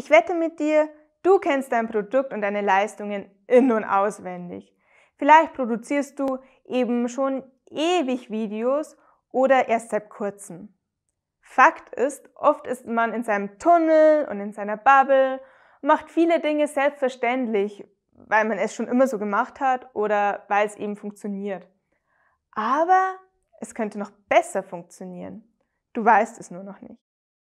Ich wette mit dir, du kennst dein Produkt und deine Leistungen in und auswendig. Vielleicht produzierst du eben schon ewig Videos oder erst seit kurzem. Fakt ist, oft ist man in seinem Tunnel und in seiner Bubble, macht viele Dinge selbstverständlich, weil man es schon immer so gemacht hat oder weil es eben funktioniert. Aber es könnte noch besser funktionieren. Du weißt es nur noch nicht.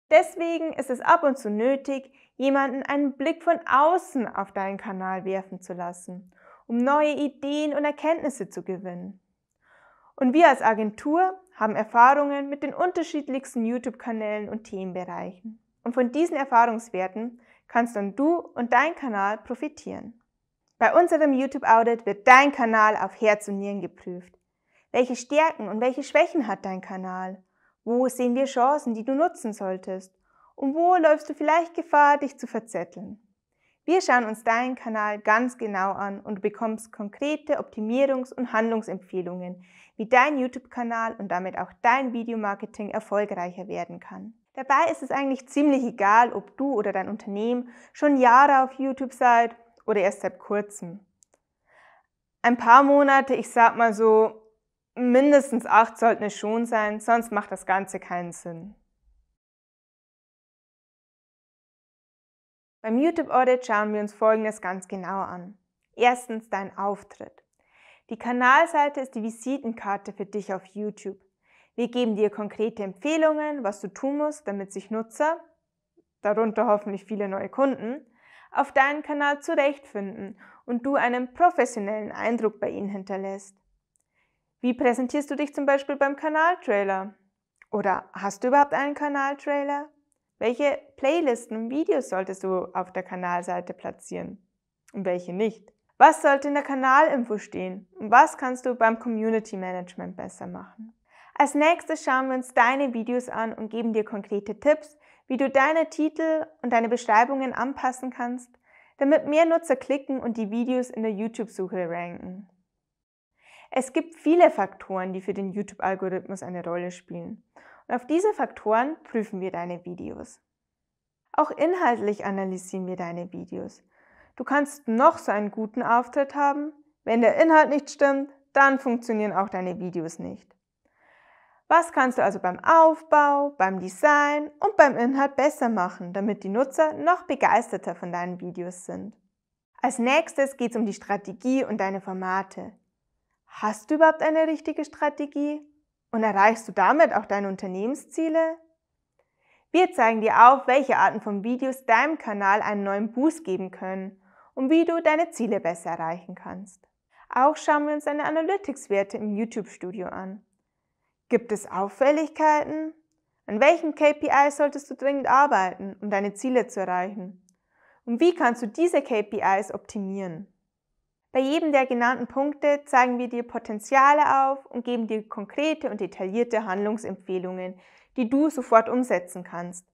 Deswegen ist es ab und zu nötig, jemanden einen Blick von außen auf deinen Kanal werfen zu lassen, um neue Ideen und Erkenntnisse zu gewinnen. Und wir als Agentur haben Erfahrungen mit den unterschiedlichsten YouTube-Kanälen und Themenbereichen. Und von diesen Erfahrungswerten kannst dann du und dein Kanal profitieren. Bei unserem YouTube-Audit wird dein Kanal auf Herz und Nieren geprüft. Welche Stärken und welche Schwächen hat dein Kanal? Wo sehen dir Chancen, die du nutzen solltest? Und wo läufst du vielleicht Gefahr, dich zu verzetteln? Wir schauen uns deinen Kanal ganz genau an und du bekommst konkrete Optimierungs- und Handlungsempfehlungen, wie dein YouTube-Kanal und damit auch dein Videomarketing erfolgreicher werden kann. Dabei ist es eigentlich ziemlich egal, ob du oder dein Unternehmen schon Jahre auf YouTube seid oder erst seit kurzem. Ein paar Monate, ich sag mal so mindestens acht sollten es schon sein, sonst macht das Ganze keinen Sinn. Beim YouTube Audit schauen wir uns Folgendes ganz genau an. Erstens dein Auftritt. Die Kanalseite ist die Visitenkarte für dich auf YouTube. Wir geben dir konkrete Empfehlungen, was du tun musst, damit sich Nutzer, darunter hoffentlich viele neue Kunden, auf deinen Kanal zurechtfinden und du einen professionellen Eindruck bei ihnen hinterlässt. Wie präsentierst du dich zum Beispiel beim Kanaltrailer? Oder hast du überhaupt einen Kanaltrailer? Welche Playlisten und Videos solltest du auf der Kanalseite platzieren und welche nicht? Was sollte in der Kanalinfo stehen und was kannst du beim Community Management besser machen? Als nächstes schauen wir uns deine Videos an und geben dir konkrete Tipps, wie du deine Titel und deine Beschreibungen anpassen kannst, damit mehr Nutzer klicken und die Videos in der YouTube-Suche ranken. Es gibt viele Faktoren, die für den YouTube-Algorithmus eine Rolle spielen. Und auf diese Faktoren prüfen wir deine Videos. Auch inhaltlich analysieren wir deine Videos. Du kannst noch so einen guten Auftritt haben, wenn der Inhalt nicht stimmt, dann funktionieren auch deine Videos nicht. Was kannst du also beim Aufbau, beim Design und beim Inhalt besser machen, damit die Nutzer noch begeisterter von deinen Videos sind? Als nächstes geht es um die Strategie und deine Formate. Hast du überhaupt eine richtige Strategie? Und erreichst du damit auch deine Unternehmensziele? Wir zeigen dir auf, welche Arten von Videos deinem Kanal einen neuen Boost geben können und wie du deine Ziele besser erreichen kannst. Auch schauen wir uns deine Analytics-Werte im YouTube-Studio an. Gibt es Auffälligkeiten? An welchen KPI solltest du dringend arbeiten, um deine Ziele zu erreichen? Und wie kannst du diese KPIs optimieren? Bei jedem der genannten Punkte zeigen wir dir Potenziale auf und geben dir konkrete und detaillierte Handlungsempfehlungen, die du sofort umsetzen kannst.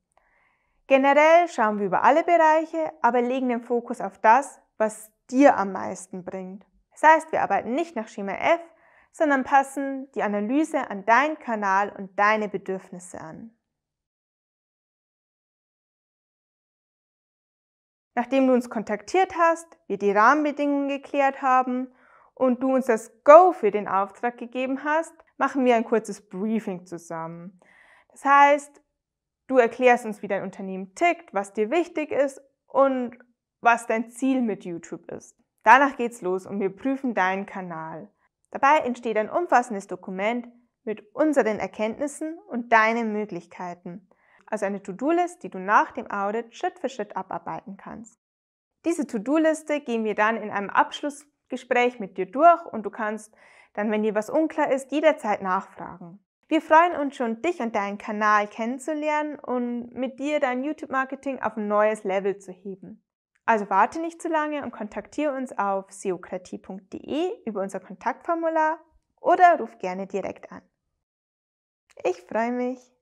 Generell schauen wir über alle Bereiche, aber legen den Fokus auf das, was dir am meisten bringt. Das heißt, wir arbeiten nicht nach Schema F, sondern passen die Analyse an deinen Kanal und deine Bedürfnisse an. Nachdem du uns kontaktiert hast, wir die Rahmenbedingungen geklärt haben und du uns das Go für den Auftrag gegeben hast, machen wir ein kurzes Briefing zusammen. Das heißt, du erklärst uns, wie dein Unternehmen tickt, was dir wichtig ist und was dein Ziel mit YouTube ist. Danach geht's los und wir prüfen deinen Kanal. Dabei entsteht ein umfassendes Dokument mit unseren Erkenntnissen und deinen Möglichkeiten also eine To-Do-List, die du nach dem Audit Schritt für Schritt abarbeiten kannst. Diese To-Do-Liste gehen wir dann in einem Abschlussgespräch mit dir durch und du kannst dann, wenn dir was unklar ist, jederzeit nachfragen. Wir freuen uns schon, dich und deinen Kanal kennenzulernen und mit dir dein YouTube-Marketing auf ein neues Level zu heben. Also warte nicht zu lange und kontaktiere uns auf seokratie.de über unser Kontaktformular oder ruf gerne direkt an. Ich freue mich.